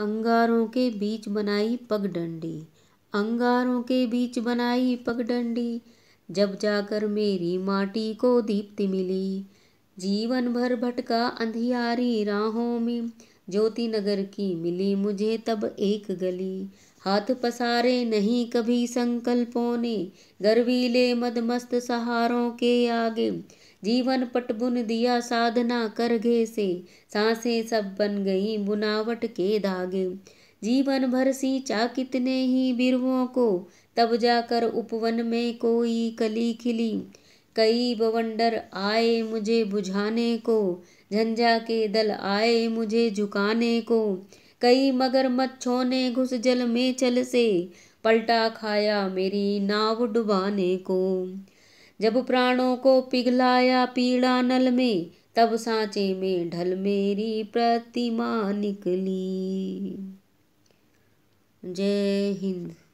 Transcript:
अंगारों के बीच बनाई पगडंडी अंगारों के बीच बनाई पगडंडी जब जाकर मेरी माटी को दीप्ति मिली जीवन भर भटका अंधियारी राहों में ज्योति नगर की मिली मुझे तब एक गली हाथ पसारे नहीं कभी संकल्पों ने गर्वीले मदमस्त सहारों के आगे जीवन पट बुन दिया साधना कर घे से सांसें सब बन गई बुनावट के धागे जीवन भर सींचा कितने ही बिरुओं को तब जाकर उपवन में कोई कली खिली कई बवंडर आए मुझे बुझाने को झंझा के दल आए मुझे झुकाने को कई मगर मच्छों ने घुस जल में चल से पलटा खाया मेरी नाव डुबाने को जब प्राणों को पिघलाया पीड़ा नल में तब सांचे में ढल मेरी प्रतिमा निकली जय हिंद